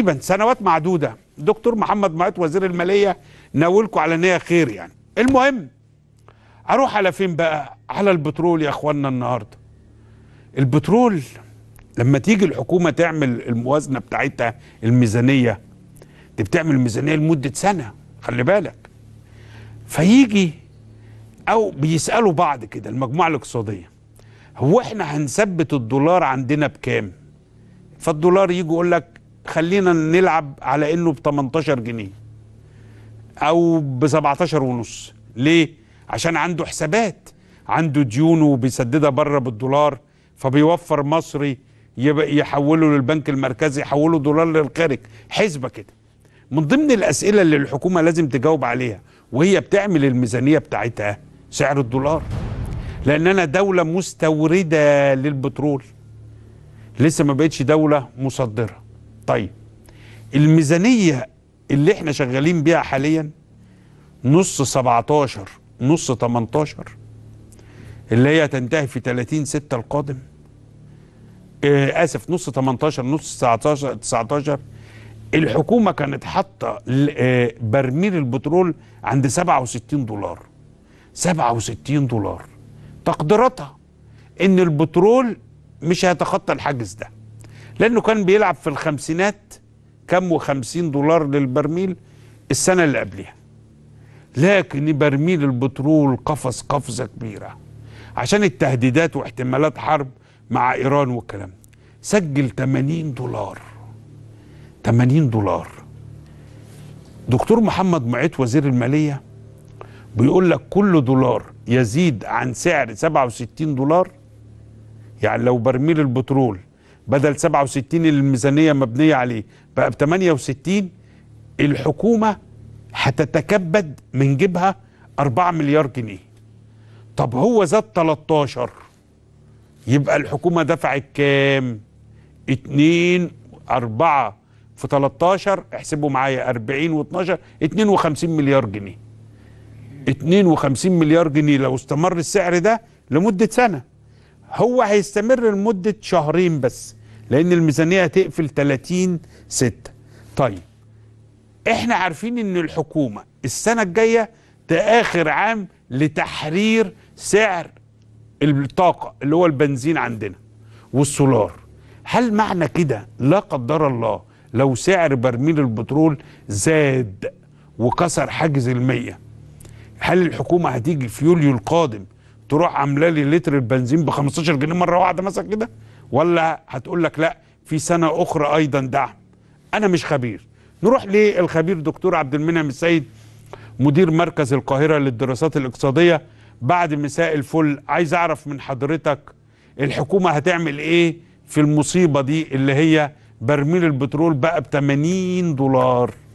تقريبا سنوات معدودة دكتور محمد معيط وزير المالية ناولكم على نية خير يعني المهم اروح على فين بقى على البترول يا اخوانا النهاردة البترول لما تيجي الحكومة تعمل الموازنة بتاعتها الميزانية دي بتعمل ميزانية لمدة سنة خلي بالك فيجي او بيسألوا بعض كده المجموعة الاقتصادية هو احنا هنثبت الدولار عندنا بكام فالدولار يجي يقول لك خلينا نلعب على انه ب 18 جنيه او ب 17 ونص ليه عشان عنده حسابات عنده ديونه بيسددها بره بالدولار فبيوفر مصري يحوله للبنك المركزي يحوله دولار للخارج حسبه كده من ضمن الاسئله اللي الحكومه لازم تجاوب عليها وهي بتعمل الميزانيه بتاعتها سعر الدولار لان انا دوله مستورده للبترول لسه ما بقتش دوله مصدره طيب الميزانية اللي احنا شغالين بيها حاليا نص 17 نص 18 اللي هي تنتهي في 30 6 القادم آه اسف نص 18 نص 19 19 الحكومه كانت حاطه آه برميل البترول عند 67 دولار 67 دولار تقديراتها ان البترول مش هيتخطى الحاجز ده لأنه كان بيلعب في الخمسينات كم وخمسين دولار للبرميل السنة اللي قبلها لكن برميل البترول قفز قفزة كبيرة عشان التهديدات واحتمالات حرب مع إيران والكلام سجل 80 دولار 80 دولار دكتور محمد معيط وزير المالية بيقول لك كل دولار يزيد عن سعر 67 دولار يعني لو برميل البترول بدل 67 اللي الميزانيه مبنيه عليه بقى ب 68 الحكومه هتتكبد من جيبها 4 مليار جنيه طب هو زاد 13 يبقى الحكومه دفعت كام 2 4 في 13 احسبوا معايا 40 و12 52 مليار جنيه 52 مليار جنيه لو استمر السعر ده لمده سنه هو هيستمر لمده شهرين بس لان الميزانيه هتقفل 30 6 طيب احنا عارفين ان الحكومه السنه الجايه ده اخر عام لتحرير سعر الطاقه اللي هو البنزين عندنا والسولار هل معنى كده لا قدر الله لو سعر برميل البترول زاد وكسر حاجز المية هل الحكومة هتيجي في يوليو القادم تروح عاملة لي لتر البنزين ب 15 جنيه مرة واحدة مثلا كده؟ ولا هتقول لك لا في سنة أخرى أيضا دعم أنا مش خبير نروح للخبير دكتور عبد المنعم السيد مدير مركز القاهرة للدراسات الاقتصادية بعد مساء الفل عايز أعرف من حضرتك الحكومة هتعمل إيه في المصيبة دي اللي هي برميل البترول بقى ب 80 دولار